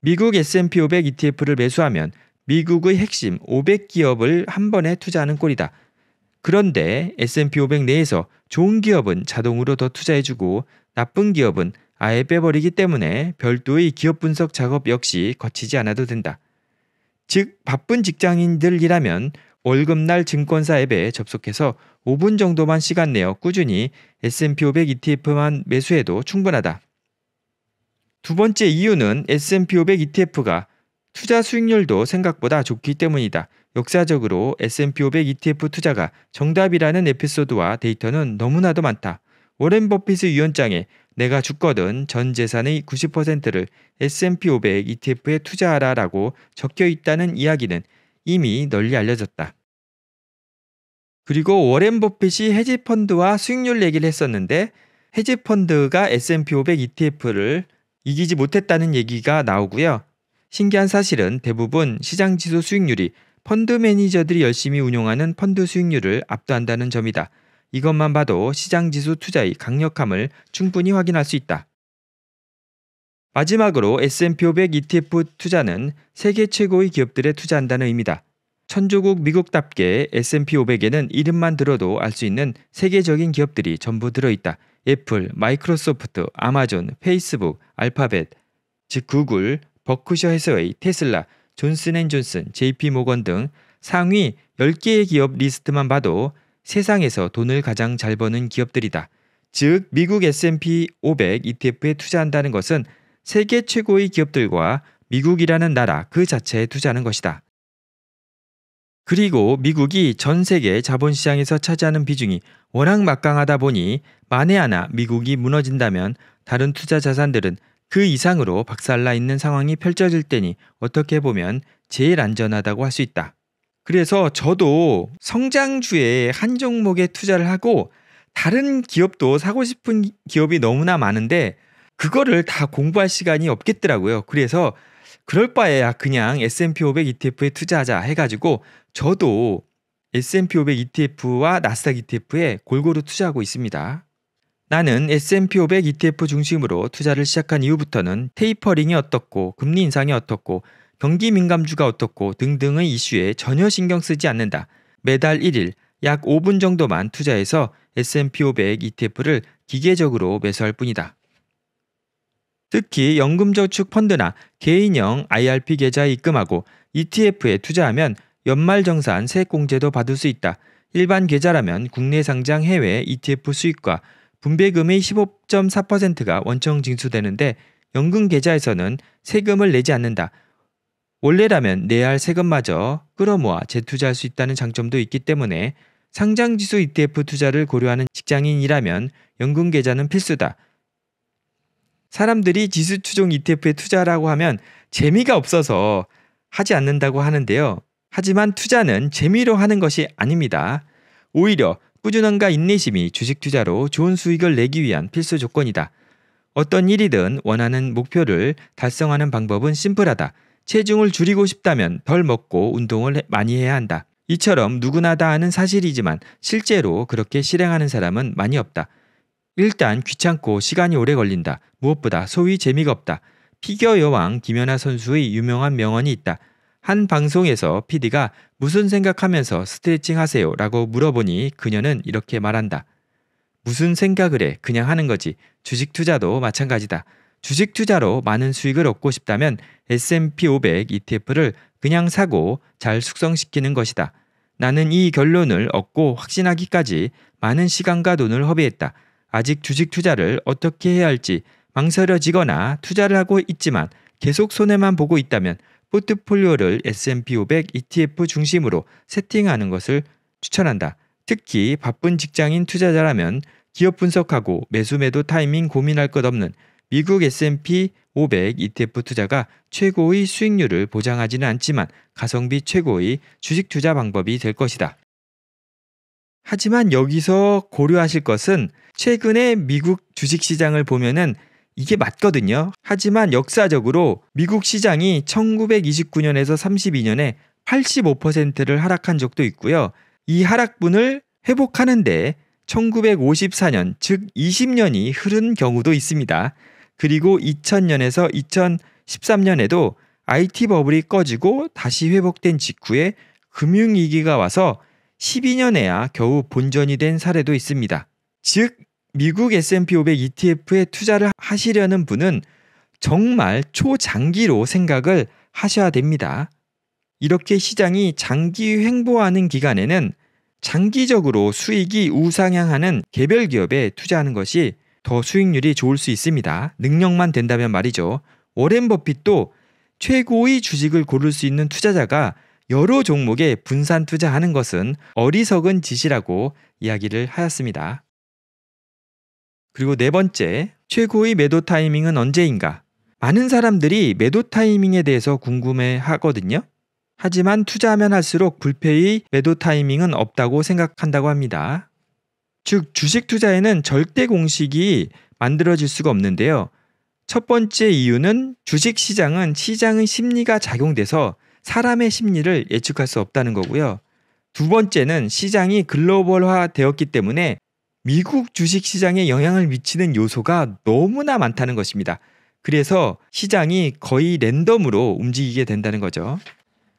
미국 S&P 500 ETF를 매수하면 미국의 핵심 500 기업을 한 번에 투자하는 꼴이다. 그런데 S&P 500 내에서 좋은 기업은 자동으로 더 투자해주고 나쁜 기업은 아예 빼버리기 때문에 별도의 기업 분석 작업 역시 거치지 않아도 된다. 즉 바쁜 직장인들이라면 월급날 증권사 앱에 접속해서 5분 정도만 시간 내어 꾸준히 S&P 500 ETF만 매수해도 충분하다. 두 번째 이유는 S&P 500 ETF가 투자 수익률도 생각보다 좋기 때문이다. 역사적으로 S&P 500 ETF 투자가 정답이라는 에피소드와 데이터는 너무나도 많다. 워렌 버핏의 위원장에 내가 죽거든 전 재산의 90%를 S&P 500 ETF에 투자하라라고 적혀 있다는 이야기는 이미 널리 알려졌다. 그리고 워렌 버핏이 헤지 펀드와 수익률 얘기를 했었는데 헤지 펀드가 S&P 500 ETF를 이기지 못했다는 얘기가 나오고요. 신기한 사실은 대부분 시장 지수 수익률이 펀드 매니저들이 열심히 운용하는 펀드 수익률을 압도한다는 점이다. 이것만 봐도 시장 지수 투자의 강력함을 충분히 확인할 수 있다. 마지막으로 S&P 500 ETF 투자는 세계 최고의 기업들에 투자한다는 의미다. 천조국 미국답게 S&P 500에는 이름만 들어도 알 수 있는 세계적인 기업들이 전부 들어있다. 애플, 마이크로소프트, 아마존, 페이스북, 알파벳, 즉 구글, 버크셔 해서웨이, 테슬라, 존슨앤존슨, JP모건 등 상위 10개의 기업 리스트만 봐도 세상에서 돈을 가장 잘 버는 기업들이다. 즉 미국 S&P 500 ETF에 투자한다는 것은 세계 최고의 기업들과 미국이라는 나라 그 자체에 투자하는 것이다. 그리고 미국이 전 세계 자본시장에서 차지하는 비중이 워낙 막강하다 보니 만에 하나 미국이 무너진다면 다른 투자 자산들은 그 이상으로 박살나 있는 상황이 펼쳐질 때니 어떻게 보면 제일 안전하다고 할 수 있다. 그래서 저도 성장주에 한 종목에 투자를 하고 다른 기업도 사고 싶은 기업이 너무나 많은데 그거를 다 공부할 시간이 없겠더라고요. 그래서 그럴 바에야 그냥 S&P 500 ETF에 투자하자 해가지고 저도 S&P 500 ETF와 나스닥 ETF에 골고루 투자하고 있습니다. 나는 S&P 500 ETF 중심으로 투자를 시작한 이후부터는 테이퍼링이 어떻고 금리 인상이 어떻고 경기 민감주가 어떻고 등등의 이슈에 전혀 신경 쓰지 않는다. 매달 1일 약 5분 정도만 투자해서 S&P 500 ETF를 기계적으로 매수할 뿐이다. 특히 연금저축 펀드나 개인형 IRP 계좌에 입금하고 ETF에 투자하면 연말정산 세액공제도 받을 수 있다. 일반 계좌라면 국내 상장 해외 ETF 수익과 분배금의 15.4%가 원청 징수되는데 연금 계좌에서는 세금을 내지 않는다. 원래라면 내야 할 세금마저 끌어모아 재투자할 수 있다는 장점도 있기 때문에 상장지수 ETF 투자를 고려하는 직장인이라면 연금 계좌는 필수다. 사람들이 지수 추종 ETF에 투자라고 하 하면 재미가 없어서 하지 않는다고 하는데요. 하지만 투자는 재미로 하는 것이 아닙니다. 오히려 꾸준함과 인내심이 주식 투자로 좋은 수익을 내기 위한 필수 조건이다. 어떤 일이든 원하는 목표를 달성하는 방법은 심플하다. 체중을 줄이고 싶다면 덜 먹고 운동을 많이 해야 한다. 이처럼 누구나 다 아는 사실이지만 실제로 그렇게 실행하는 사람은 많이 없다. 일단 귀찮고 시간이 오래 걸린다. 무엇보다 소위 재미가 없다. 피겨 여왕 김연아 선수의 유명한 명언이 있다. 한 방송에서 PD가 무슨 생각하면서 스트레칭 하세요? 라고 물어보니 그녀는 이렇게 말한다. 무슨 생각을 해? 그냥 하는 거지. 주식 투자도 마찬가지다. 주식 투자로 많은 수익을 얻고 싶다면 S&P 500 ETF를 그냥 사고 잘 숙성시키는 것이다. 나는 이 결론을 얻고 확신하기까지 많은 시간과 돈을 허비했다. 아직 주식 투자를 어떻게 해야 할지 망설여지거나 투자를 하고 있지만 계속 손해만 보고 있다면 포트폴리오를 S&P 500 ETF 중심으로 세팅하는 것을 추천한다. 특히 바쁜 직장인 투자자라면 기업 분석하고 매수 매도 타이밍 고민할 것 없는 미국 S&P 500 ETF 투자가 최고의 수익률을 보장하지는 않지만 가성비 최고의 주식 투자 방법이 될 것이다. 하지만 여기서 고려하실 것은 최근에 미국 주식 시장을 보면은 이게 맞거든요. 하지만 역사적으로 미국 시장이 1929년에서 32년에 85%를 하락한 적도 있고요. 이 하락분을 회복하는데 1954년, 즉 20년이 흐른 경우도 있습니다. 그리고 2000년에서 2013년에도 IT 버블이 꺼지고 다시 회복된 직후에 금융위기가 와서 12년에야 겨우 본전이 된 사례도 있습니다. 즉, 미국 S&P 500 ETF에 투자를 하시려는 분은 정말 초장기로 생각을 하셔야 됩니다. 이렇게 시장이 장기 횡보하는 기간에는 장기적으로 수익이 우상향하는 개별 기업에 투자하는 것이 더 수익률이 좋을 수 있습니다. 능력만 된다면 말이죠. 워렌 버핏도 최고의 주식을 고를 수 있는 투자자가 여러 종목에 분산 투자하는 것은 어리석은 짓이라고 이야기를 하였습니다. 그리고 네 번째, 최고의 매도 타이밍은 언제인가? 많은 사람들이 매도 타이밍에 대해서 궁금해 하거든요. 하지만 투자하면 할수록 불패의 매도 타이밍은 없다고 생각한다고 합니다. 즉, 주식 투자에는 절대 공식이 만들어질 수가 없는데요. 첫 번째 이유는 주식 시장은 시장의 심리가 작용돼서 사람의 심리를 예측할 수 없다는 거고요. 두 번째는 시장이 글로벌화 되었기 때문에 미국 주식 시장에 영향을 미치는 요소가 너무나 많다는 것입니다. 그래서 시장이 거의 랜덤으로 움직이게 된다는 거죠.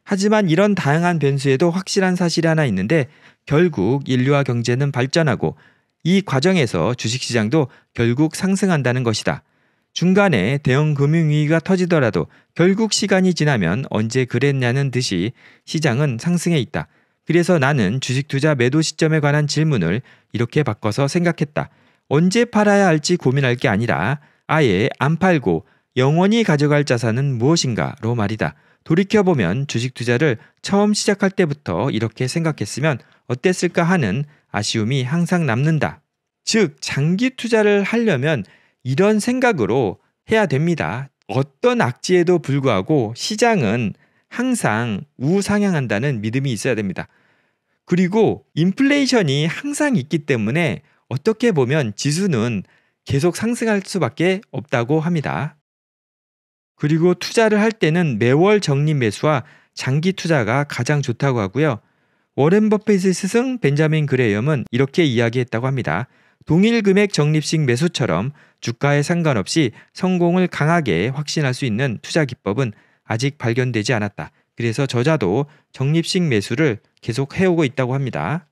하지만 이런 다양한 변수에도 확실한 사실이 하나 있는데 결국 인류와 경제는 발전하고 이 과정에서 주식시장도 결국 상승한다는 것이다. 중간에 대형 금융위기가 터지더라도 결국 시간이 지나면 언제 그랬냐는 듯이 시장은 상승해 있다. 그래서 나는 주식 투자 매도 시점에 관한 질문을 이렇게 바꿔서 생각했다. 언제 팔아야 할지 고민할 게 아니라 아예 안 팔고 영원히 가져갈 자산은 무엇인가로 말이다. 돌이켜보면 주식 투자를 처음 시작할 때부터 이렇게 생각했으면 어땠을까 하는 아쉬움이 항상 남는다. 즉, 장기 투자를 하려면 이런 생각으로 해야 됩니다. 어떤 악재에도 불구하고 시장은 항상 우상향한다는 믿음이 있어야 됩니다. 그리고 인플레이션이 항상 있기 때문에 어떻게 보면 지수는 계속 상승할 수밖에 없다고 합니다. 그리고 투자를 할 때는 매월 적립 매수와 장기 투자가 가장 좋다고 하고요. 워렌 버핏의 스승 벤자민 그레이엄은 이렇게 이야기했다고 합니다. 동일 금액 적립식 매수처럼 주가에 상관없이 성공을 강하게 확신할 수 있는 투자 기법은 아직 발견되지 않았다. 그래서 저자도 적립식 매수를 계속 해오고 있다고 합니다.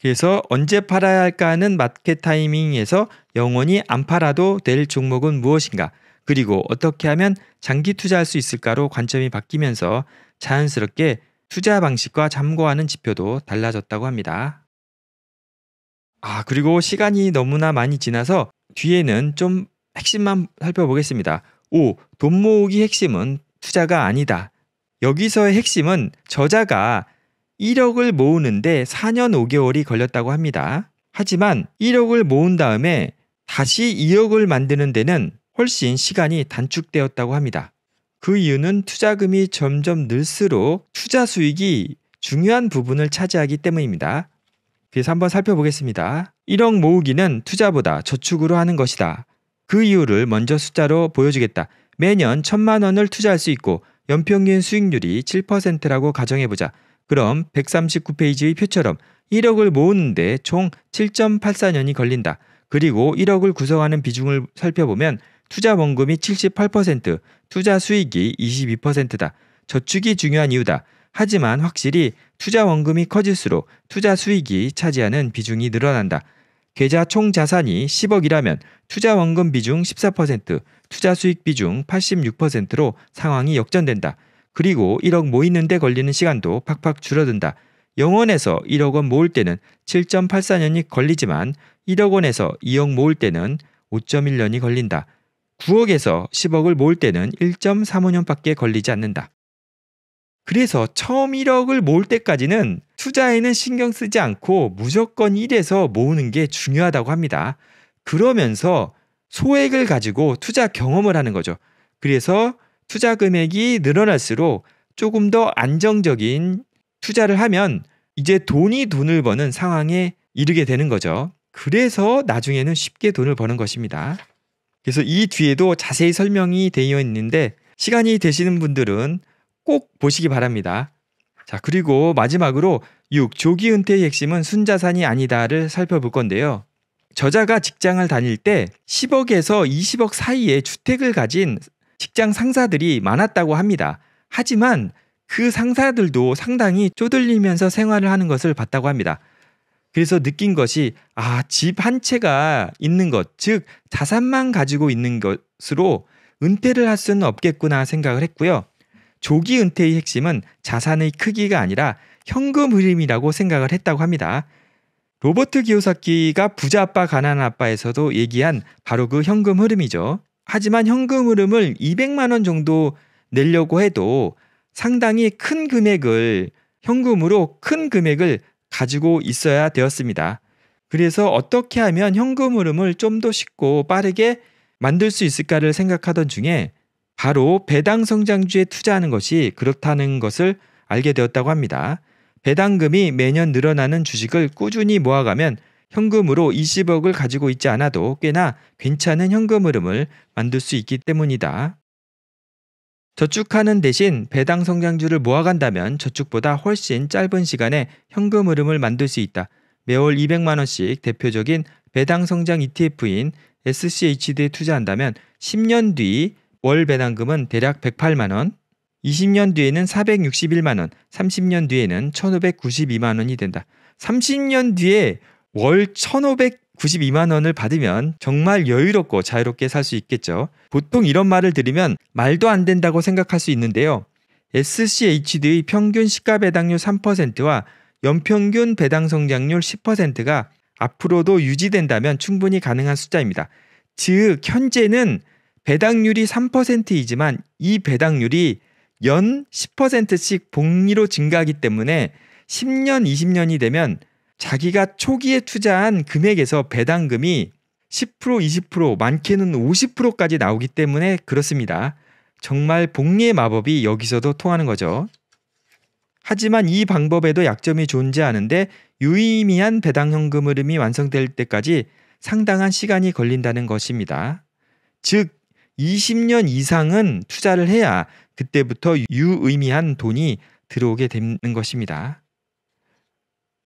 그래서 언제 팔아야 할까 하는 마켓 타이밍에서 영원히 안 팔아도 될 종목은 무엇인가, 그리고 어떻게 하면 장기 투자할 수 있을까로 관점이 바뀌면서 자연스럽게 투자 방식과 참고하는 지표도 달라졌다고 합니다. 아, 그리고 시간이 너무나 많이 지나서 뒤에는 좀 핵심만 살펴보겠습니다. 5. 돈 모으기 핵심은 투자가 아니다. 여기서의 핵심은 저자가 1억을 모으는데 4년 5개월이 걸렸다고 합니다. 하지만 1억을 모은 다음에 다시 2억을 만드는 데는 훨씬 시간이 단축되었다고 합니다. 그 이유는 투자금이 점점 늘수록 투자 수익이 중요한 부분을 차지하기 때문입니다. 그래서 한번 살펴보겠습니다. 1억 모으기는 투자보다 저축으로 하는 것이다. 그 이유를 먼저 숫자로 보여주겠다. 매년 천만 원을 투자할 수 있고 연평균 수익률이 7%라고 가정해보자. 그럼 139페이지의 표처럼 1억을 모으는데 총 7.84년이 걸린다. 그리고 1억을 구성하는 비중을 살펴보면 투자 원금이 78%, 투자 수익이 22%다. 저축이 중요한 이유다. 하지만 확실히 투자 원금이 커질수록 투자 수익이 차지하는 비중이 늘어난다. 계좌 총 자산이 10억이라면 투자 원금 비중 14%, 투자 수익 비중 86%로 상황이 역전된다. 그리고 1억 모이는데 걸리는 시간도 팍팍 줄어든다. 0원에서 1억 원 모을 때는 7.84년이 걸리지만 1억 원에서 2억 모을 때는 5.1년이 걸린다. 9억에서 10억을 모을 때는 1.35년밖에 걸리지 않는다. 그래서 처음 1억을 모을 때까지는 투자에는 신경 쓰지 않고 무조건 1에서 모으는 게 중요하다고 합니다. 그러면서 소액을 가지고 투자 경험을 하는 거죠. 그래서 투자 금액이 늘어날수록 조금 더 안정적인 투자를 하면 이제 돈이 돈을 버는 상황에 이르게 되는 거죠. 그래서 나중에는 쉽게 돈을 버는 것입니다. 그래서 이 뒤에도 자세히 설명이 되어 있는데 시간이 되시는 분들은 꼭 보시기 바랍니다. 자, 그리고 마지막으로 6. 조기 은퇴의 핵심은 순자산이 아니다를 살펴볼 건데요. 저자가 직장을 다닐 때 10억에서 20억 사이에 주택을 가진 직장 상사들이 많았다고 합니다. 하지만 그 상사들도 상당히 쪼들리면서 생활을 하는 것을 봤다고 합니다. 그래서 느낀 것이 아, 집 한 채가 있는 것, 즉 자산만 가지고 있는 것으로 은퇴를 할 수는 없겠구나 생각을 했고요. 조기 은퇴의 핵심은 자산의 크기가 아니라 현금 흐름이라고 생각을 했다고 합니다. 로버트 기요사키가 부자 아빠 가난한 아빠에서도 얘기한 바로 그 현금 흐름이죠. 하지만 현금 흐름을 200만 원 정도 내려고 해도 상당히 큰 금액을 현금으로 큰 금액을 가지고 있어야 되었습니다. 그래서 어떻게 하면 현금 흐름을 좀 더 쉽고 빠르게 만들 수 있을까를 생각하던 중에 바로 배당 성장주에 투자하는 것이 그렇다는 것을 알게 되었다고 합니다. 배당금이 매년 늘어나는 주식을 꾸준히 모아가면 현금으로 20억을 가지고 있지 않아도 꽤나 괜찮은 현금 흐름을 만들 수 있기 때문이다. 저축하는 대신 배당 성장주를 모아간다면 저축보다 훨씬 짧은 시간에 현금 흐름을 만들 수 있다. 매월 200만원씩 대표적인 배당 성장 ETF인 SCHD에 투자한다면 10년 뒤월 배당금은 대략 108만 원, 20년 뒤에는 461만 원, 30년 뒤에는 1,592만 원이 된다. 30년 뒤에 월 1,592만 원을 받으면 정말 여유롭고 자유롭게 살 수 있겠죠. 보통 이런 말을 들으면 말도 안 된다고 생각할 수 있는데요. SCHD의 평균 시가 배당률 3%와 연평균 배당 성장률 10%가 앞으로도 유지된다면 충분히 가능한 숫자입니다. 즉 현재는 배당률이 3%이지만 이 배당률이 연 10%씩 복리로 증가하기 때문에 10년, 20년이 되면 자기가 초기에 투자한 금액에서 배당금이 10%, 20%, 많게는 50%까지 나오기 때문에 그렇습니다. 정말 복리의 마법이 여기서도 통하는 거죠. 하지만 이 방법에도 약점이 존재하는데 유의미한 배당 현금 흐름이 완성될 때까지 상당한 시간이 걸린다는 것입니다. 즉, 20년 이상은 투자를 해야 그때부터 유의미한 돈이 들어오게 되는 것입니다.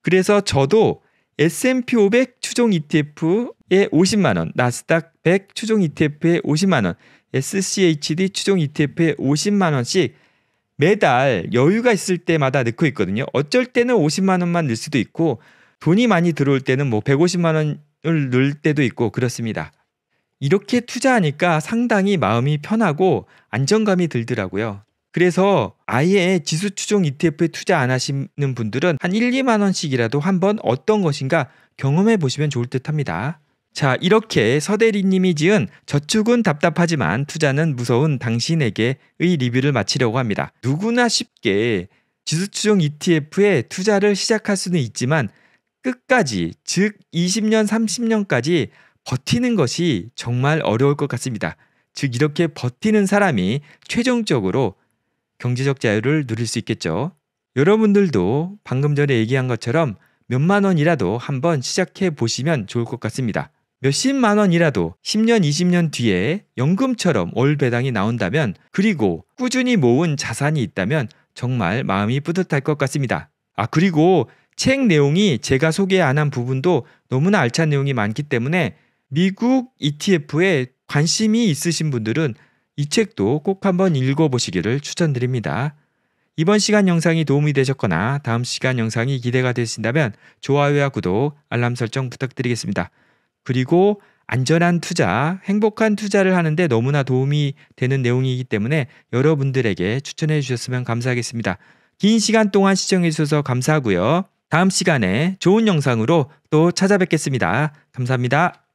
그래서 저도 S&P 500 추종 ETF에 50만 원, 나스닥 100 추종 ETF에 50만 원, SCHD 추종 ETF에 50만 원씩 매달 여유가 있을 때마다 넣고 있거든요. 어쩔 때는 50만 원만 넣을 수도 있고 돈이 많이 들어올 때는 뭐 150만 원을 넣을 때도 있고 그렇습니다. 이렇게 투자하니까 상당히 마음이 편하고 안정감이 들더라고요. 그래서 아예 지수 추종 ETF에 투자 안 하시는 분들은 한 1, 2만 원씩이라도 한번 어떤 것인가 경험해 보시면 좋을 듯합니다. 자, 이렇게 서대리님이 지은 저축은 답답하지만 투자는 무서운 당신에게의 리뷰를 마치려고 합니다. 누구나 쉽게 지수 추종 ETF에 투자를 시작할 수는 있지만 끝까지 즉 20년, 30년까지 버티는 것이 정말 어려울 것 같습니다. 즉 이렇게 버티는 사람이 최종적으로 경제적 자유를 누릴 수 있겠죠. 여러분들도 방금 전에 얘기한 것처럼 몇만 원이라도 한번 시작해 보시면 좋을 것 같습니다. 몇십만 원이라도 10년, 20년 뒤에 연금처럼 월 배당이 나온다면 그리고 꾸준히 모은 자산이 있다면 정말 마음이 뿌듯할 것 같습니다. 아, 그리고 책 내용이 제가 소개 안 한 부분도 너무나 알찬 내용이 많기 때문에 미국 ETF에 관심이 있으신 분들은 이 책도 꼭 한번 읽어보시기를 추천드립니다. 이번 시간 영상이 도움이 되셨거나 다음 시간 영상이 기대가 되신다면 좋아요와 구독, 알람 설정 부탁드리겠습니다. 그리고 안전한 투자, 행복한 투자를 하는데 너무나 도움이 되는 내용이기 때문에 여러분들에게 추천해 주셨으면 감사하겠습니다. 긴 시간 동안 시청해 주셔서 감사하고요. 다음 시간에 좋은 영상으로 또 찾아뵙겠습니다. 감사합니다.